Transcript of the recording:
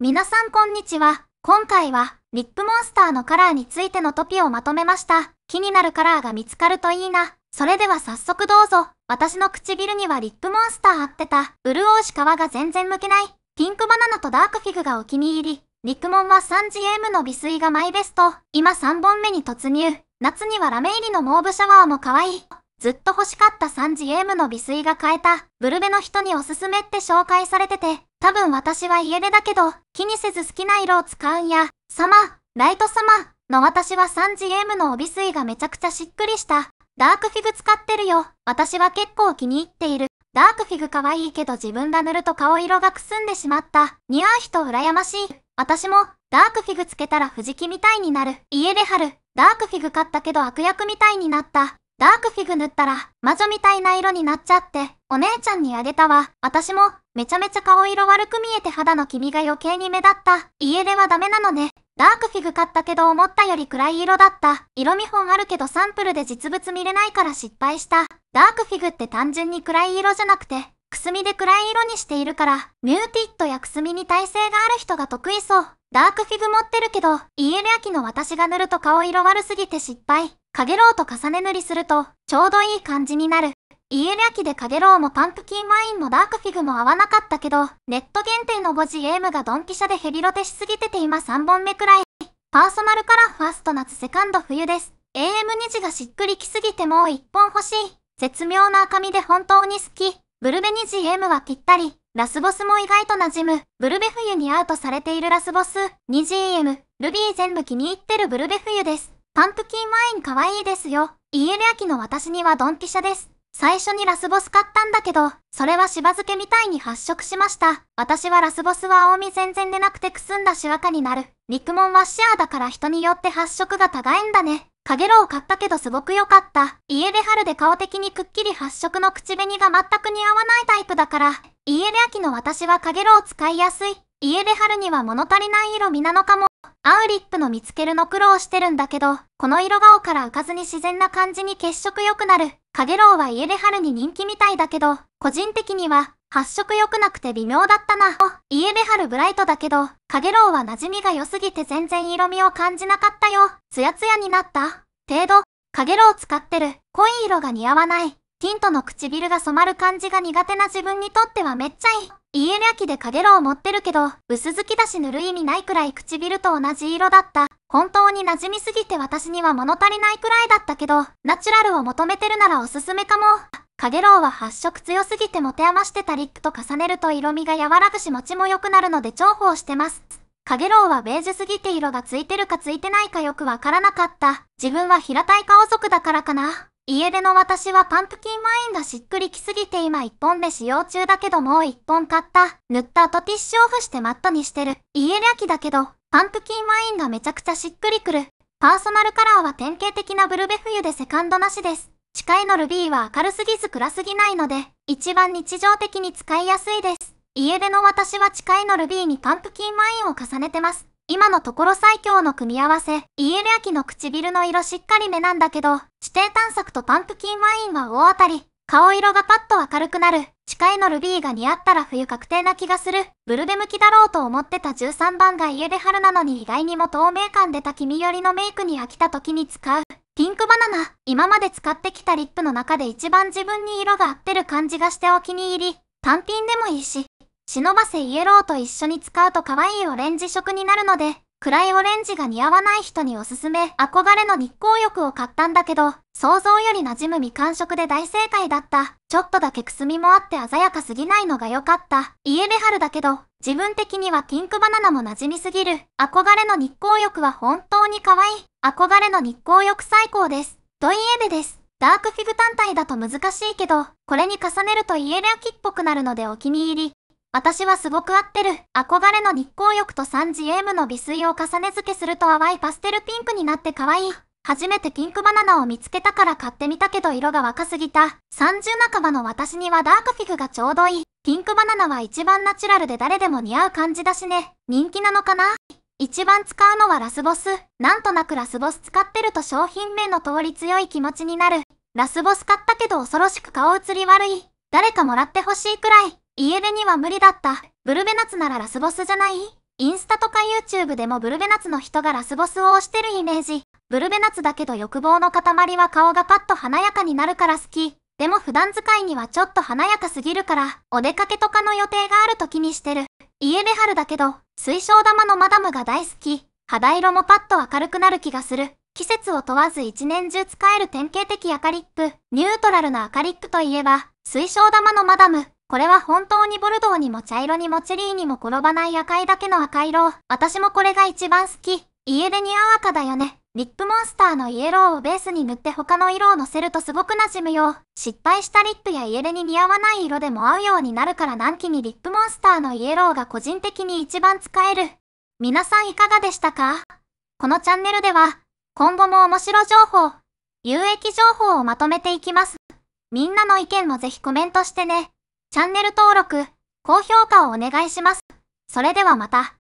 皆さんこんにちは。今回は、リップモンスターのカラーについてのトピをまとめました。気になるカラーが見つかるといいな。それでは早速どうぞ。私の唇にはリップモンスター合ってた。潤うし皮が全然向けない。ピンクバナナとダークフィグがお気に入り。リックモンは 3GM の美水がマイベスト。今3本目に突入。夏にはラメ入りのモーブシャワーも可愛い。ずっと欲しかった 3GM の美水が買えた。ブルベの人におすすめって紹介されてて、多分私は家出だけど、気にせず好きな色を使うんや、様、ライト様の私は 3GM の帯水がめちゃくちゃしっくりした。ダークフィグ使ってるよ。私は結構気に入っている。ダークフィグ可愛いけど自分が塗ると顔色がくすんでしまった。似合う人羨ましい。私も、ダークフィグつけたら藤木みたいになる。家で春、ダークフィグ買ったけど悪役みたいになった。ダークフィグ塗ったら魔女みたいな色になっちゃって、お姉ちゃんにあげたわ。私もめちゃめちゃ顔色悪く見えて肌の黄身が余計に目立った。家ではダメなのね。ダークフィグ買ったけど思ったより暗い色だった。色見本あるけどサンプルで実物見れないから失敗した。ダークフィグって単純に暗い色じゃなくて、くすみで暗い色にしているから、ミューティットやくすみに耐性がある人が得意そう。ダークフィブ持ってるけど、イエルアキの私が塗ると顔色悪すぎて失敗。かげろうと重ね塗りすると、ちょうどいい感じになる。イエルアキでかげろうもパンプキンマインもダークフィグも合わなかったけど、ネット限定の 5GM がドンキシャでヘビロテしすぎてて今3本目くらい。パーソナルからファースト夏セカンド冬です。AM2 時がしっくりきすぎてもう1本欲しい。絶妙な赤みで本当に好き。ブルベに GM はぴったり。ラスボスも意外と馴染む。ブルベ冬にアウトされているラスボス。2GM。ルビー全部気に入ってるブルベ冬です。パンプキンワイン可愛いですよ。イエルアキの私にはドンピシャです。最初にラスボス買ったんだけど、それはしば漬けみたいに発色しました。私はラスボスは青み全然出なくてくすんだしわかになる。肉もんはシアだから人によって発色が高いんだね。かげろう買ったけどすごく良かった。家出春で顔的にくっきり発色の口紅が全く似合わないタイプだから、家で秋の私はかげろう使いやすい。家出春には物足りない色味なのかも。アウリップの見つけるの苦労してるんだけど、この色顔から浮かずに自然な感じに血色良くなる。かげろうは家出春に人気みたいだけど、個人的には発色良くなくて微妙だったな。お、家でルブライトだけど、カゲロウは馴染みが良すぎて全然色味を感じなかったよ。ツヤツヤになった。程度、カゲロウ使ってる。濃い色が似合わない。ティントの唇が染まる感じが苦手な自分にとってはめっちゃいい。家アキでカゲロウ持ってるけど、薄付きだし塗る意味ないくらい唇と同じ色だった。本当に馴染みすぎて私には物足りないくらいだったけど、ナチュラルを求めてるならおすすめかも。カゲロウは発色強すぎて持て余してたリックと重ねると色味が柔らぐし持ちも良くなるので重宝してます。カゲロウはベージュすぎて色がついてるかついてないかよくわからなかった。自分は平たい顔族だからかな。家出の私はパンプキンワインがしっくりきすぎて今一本で使用中だけどもう一本買った。塗った後ティッシュオフしてマットにしてる。家出秋だけど、パンプキンワインがめちゃくちゃしっくりくる。パーソナルカラーは典型的なブルベ冬でセカンドなしです。近いのルビーは明るすぎず暗すぎないので、一番日常的に使いやすいです。家出の私は誓いのルビーにパンプキンマインを重ねてます。今のところ最強の組み合わせ、イエル焼きの唇の色しっかりめなんだけど、地底探索とパンプキンワインは大当たり。顔色がパッと明るくなる。誓いのルビーが似合ったら冬確定な気がする。ブルベ向きだろうと思ってた13番が家で春なのに意外にも透明感出た君よりのメイクに飽きた時に使う。ピンクバナナ、今まで使ってきたリップの中で一番自分に色が合ってる感じがしてお気に入り。単品でもいいし、忍ばせイエローと一緒に使うと可愛いオレンジ色になるので、暗いオレンジが似合わない人におすすめ、憧れの日光浴を買ったんだけど、想像より馴染む未完食で大正解だった。ちょっとだけくすみもあって鮮やかすぎないのが良かった。イエベ春だけど、自分的にはピンクバナナも馴染みすぎる。憧れの日光浴は本当に可愛い。憧れの日光浴最高です。といえでです。ダークフィグ単体だと難しいけど、これに重ねるとイエレアキっぽくなるのでお気に入り。私はすごく合ってる。憧れの日光浴と 3GM の美水を重ね付けすると淡いパステルピンクになって可愛い。初めてピンクバナナを見つけたから買ってみたけど色が若すぎた。30半ばの私にはダークフィグがちょうどいい。ピンクバナナは一番ナチュラルで誰でも似合う感じだしね。人気なのかな一番使うのはラスボス。なんとなくラスボス使ってると商品名の通り強い気持ちになる。ラスボス買ったけど恐ろしく顔映り悪い。誰かもらってほしいくらい。家出には無理だった。ブルベナツならラスボスじゃないインスタとか YouTube でもブルベナツの人がラスボスを推してるイメージ。ブルベナツだけど欲望の塊は顔がパッと華やかになるから好き。でも普段使いにはちょっと華やかすぎるから、お出かけとかの予定がある時にしてる。家出春だけど、水晶玉のマダムが大好き。肌色もパッと明るくなる気がする。季節を問わず一年中使える典型的アカリック。ニュートラルなアカリックといえば、水晶玉のマダム。これは本当にボルドーにも茶色にもチェリーにも転ばない赤いだけの赤色。私もこれが一番好き。家で似合ア赤だよね。リップモンスターのイエローをベースに塗って他の色を乗せるとすごく馴染むよ。失敗したリップやイエレに似合わない色でも合うようになるから難期にリップモンスターのイエローが個人的に一番使える。皆さんいかがでしたかこのチャンネルでは、今後も面白情報、有益情報をまとめていきます。みんなの意見もぜひコメントしてね。チャンネル登録、高評価をお願いします。それではまた。